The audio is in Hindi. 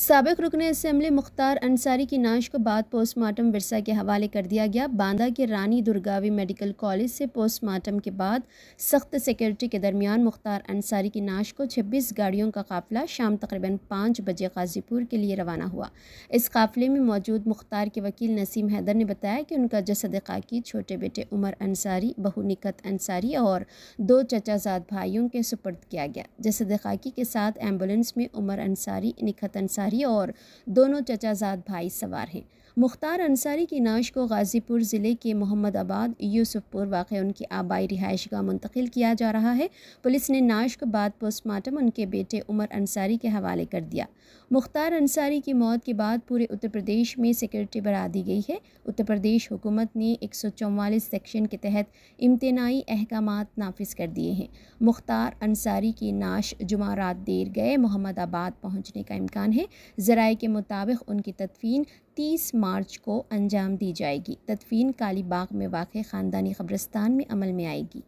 सबक रुकन इसम्बली मुख्तार अंसारी की नाश को बाद पोस्टमार्टम विरसा के हवाले कर दिया गया बांदा के रानी दुर्गावी मेडिकल कॉलेज से पोस्टमार्टम के बाद सख्त सिक्योरिटी के दरमियान मुख्तार अंसारी की नाश को छब्बीस गाड़ियों का काफिला शाम तकरीबन पाँच बजे गाजीपुर के लिए रवाना हुआ इस काफिले में मौजूद मुख्तार के वकील नसीम हैदर ने बताया कि उनका जसद खाकी छोटे बेटे उमर अंसारी बहू निकत अंसारी और दो चचाजाद भाइयों के सुपर्द किया गया जसद खाकी के साथ एम्बुलेंस में उमर अंसारी निकत अंसारी अंसारी और दोनों चचाजाद भाई सवार हैं मुख्तार अंसारी की नाश को गाज़ीपुर ज़िले के मोहम्मद आबाद यूसुफपुर वाक़ उनकी आबाई रिहाइश का मुंतकिल किया जा रहा है पुलिस ने नाश के बाद पोस्टमार्टम उनके बेटे उमर अंसारी के हवाले कर दिया मुख्तार अंसारी की मौत के बाद पूरे उत्तर प्रदेश में सिक्योरिटी बढ़ा दी गई है उत्तर प्रदेश हुकूमत ने एक सौ चौवालीस सेक्शन के तहत इम्तनाई अहकाम नाफिज कर दिए हैं मुख्तार अंसारी की नाश जुमारात देर गए मोहम्मद आबाद पहुँचने का इम्कान है ज़राए के मुताबिक उनकी तदफीन 30 मार्च को अंजाम दी जाएगी तदफीन कालीबाग में वाक़ ख़ानदानी कब्रस्तान में अमल में आएगी